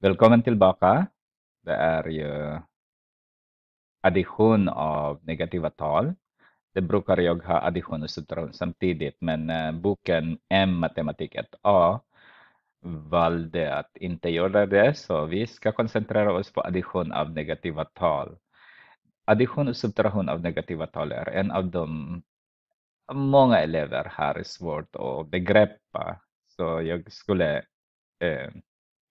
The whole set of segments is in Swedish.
Välkommen tillbaka. Det är ju addition av negativa tal. Det brukar jag ha addition och subtraktion samtidigt, men eh, boken M matematik 1A valde att inte göra det, så vi ska koncentrera oss på addition av negativa tal. Addition och subtraktion av negativa tal är en av de många elever har svårt att begrepa, så jag skulle eh,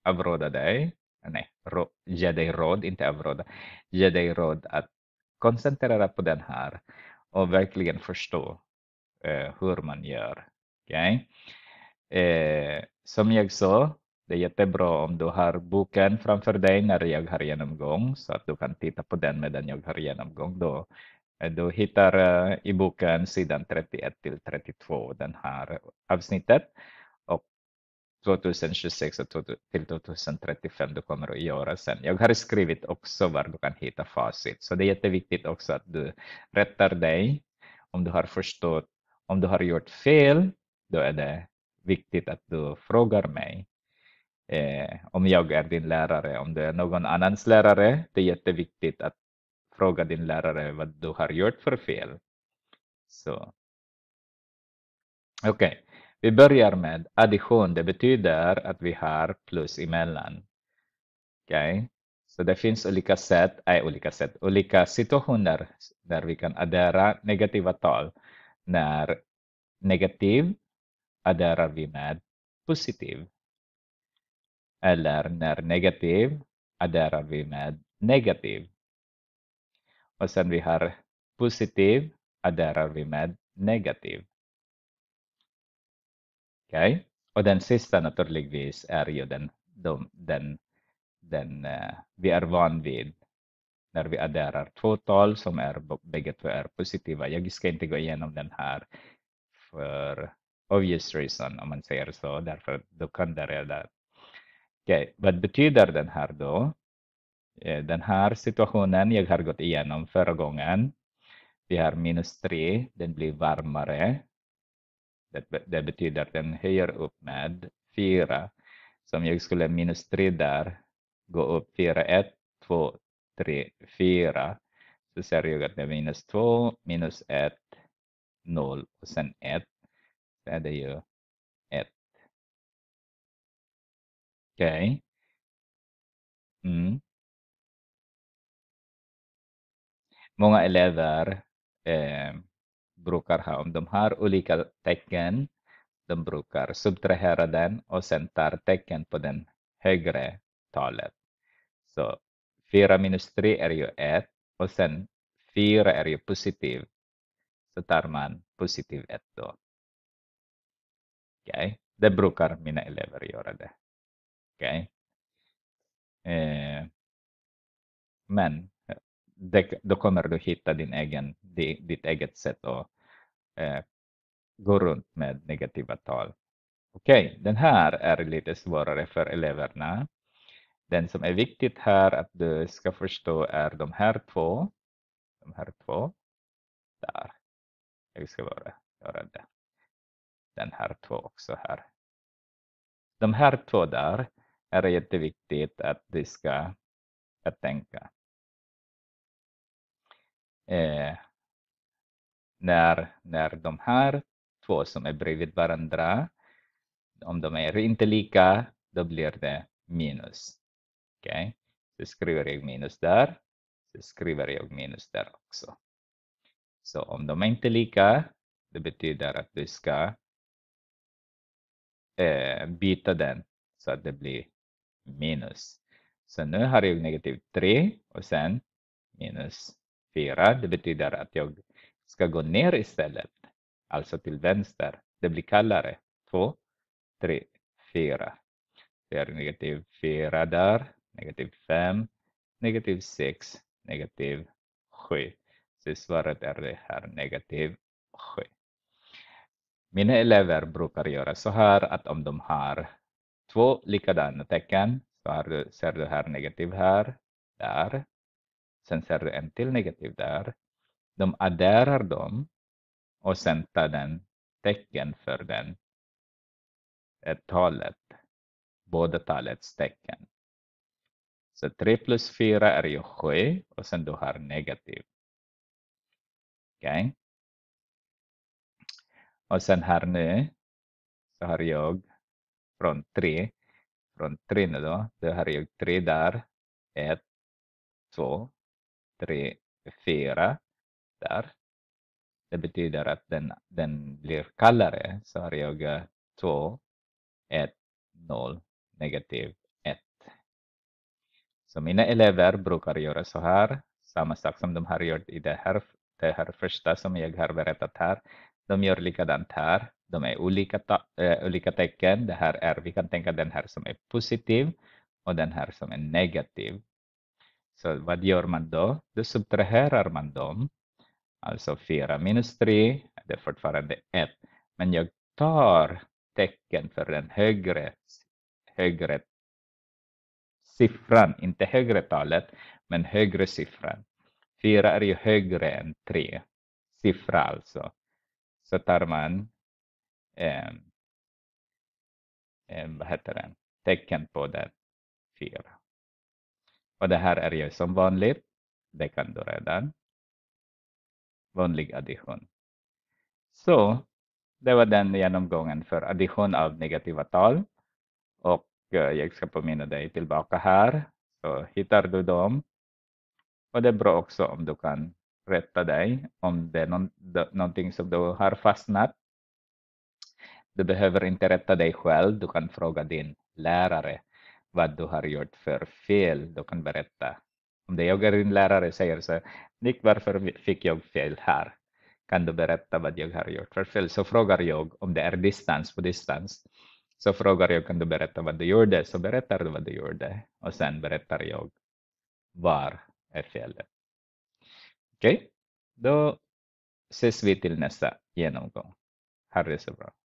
avråda dig, eh, nej, rå, ge dig råd, inte avråda, ge dig råd att koncentrera på den här och verkligen förstå eh, hur man gör. Okay? Eh, som jag sa, det är jättebra om du har boken framför dig när jag har genomgång så att du kan titta på den medan jag har genomgång. Då, eh, du hittar eh, i boken sidan 31 till 32 den här avsnittet 2026 till 2035 du kommer att göra sen. Jag har skrivit också var du kan hitta facit, så det är jätteviktigt också att du rättar dig om du har förstått. Om du har gjort fel, då är det viktigt att du frågar mig. Eh, om jag är din lärare, om du är någon annans lärare, det är jätteviktigt att fråga din lärare vad du har gjort för fel. Så. Okej, okay. Vi börjar med addition. Det betyder att vi har plus emellan. Okay? Så det finns olika sätt, nej olika sätt, olika situationer där vi kan addera negativa tal. När negativ adderar vi med positiv. Eller när negativ adderar vi med negativ. Och sen vi har positiv adderar vi med negativ. Okay? Och den sista naturligtvis är ju den, de, den, den uh, vi är van vid när vi adderar två tal som är bägge två är positiva. Jag ska inte gå igenom den här för obvious reason om man säger så, därför då kan det redan. Okay. Vad betyder den här då? Eh, den här situationen jag har gått igenom förra gången. Vi har minus 3, den blir varmare det, det betyder att den höjer upp med 4. Så om jag skulle minus 3 där, gå upp 4, 1, 2, 3, 4. Så ser jag att det är minus 2, minus 1, 0 och sen 1. Så är det ju 1. Okej. Okay. Mm. Många elever eh, brukar ha. Om de har olika tecken, de brukar subtrahera den och sen tar tecken på den högre talet. Så 4 minus 3 är ju 1 och sen 4 är ju positiv. Så tar man positiv 1 då. okay. det brukar mina elever göra det. Okay. Eh, men eh, det, då kommer du hitta din egen, ditt eget sätt att eh, gå runt med negativa tal. Okej, okay. den här är lite svårare för eleverna. Den som är viktigt här att du ska förstå är de här två. De här två. Där. Jag ska bara göra det. Den här två också här. De här två där är jätteviktigt att du ska att tänka. Eh, när, när de här två som är bredvid varandra, om de är inte lika, då blir det minus. Okej, okay? så skriver jag minus där, så skriver jag minus där också. Så om de är inte lika, det betyder att du ska eh, byta den så att det blir minus. Så nu har jag negativ 3 och sen minus 4. Det betyder att jag ska gå ner istället, alltså till vänster. Det blir kallare. 2, 3, 4. Det är negativ 4 där, negativ 5, negativ 6, negativ 7. Så svaret är det här negativ 7. Mina elever brukar göra så här att om de har två likadana tecken så har du, ser du här negativ här, där. Sen ser du en till negativ där de adderar dem och sen tar den tecken för den talet, båda talets tecken. Så 3 plus 4 är ju 7 och sen du har negativ. Okay. Och sen här nu så har jag från 3, från 3 nu då, då har jag 3 där, 1, 2, 3, 4 där. Det betyder att den, den blir kallare. Så Arioga 2, 1, 0, negativ 1. Så mina elever brukar göra så här. Samma sak som de har gjort i det här, det här första som jag har berättat här. De gör likadant här. De är olika, äh, olika tecken. Det här är, vi kan tänka den här som är positiv och den här som är negativ. Så vad gör man då? Då subtraherar man dem Alltså 4 minus 3, det är fortfarande 1. Men jag tar tecken för den högre, högre siffran, inte högre talet, men högre siffran. 4 är ju högre än 3, siffra alltså. Så tar man eh, eh, vad heter den? tecken på den 4. Och det här är ju som vanligt, det kan du redan vanlig addition. Så, det var den genomgången för addition av negativa tal. Och eh, jag ska påminna dig tillbaka här. Så hittar du dem. Och det är bra också om du kan rätta dig om det är någonting som du har fastnat. Du behöver inte rätta dig själv. Du kan fråga din lärare vad du har gjort för fel. Du kan berätta om det. Jag är din lärare säger så Nick, varför fick jag fel här? Kan du berätta vad jag har gjort för fel? Så frågar jag om det är distans på distans. Så frågar jag, kan du berätta vad du gjorde? Så berättar du vad du gjorde och sen berättar jag var är felet. Okej, okay? då ses vi till nästa genomgång. Ha det så bra.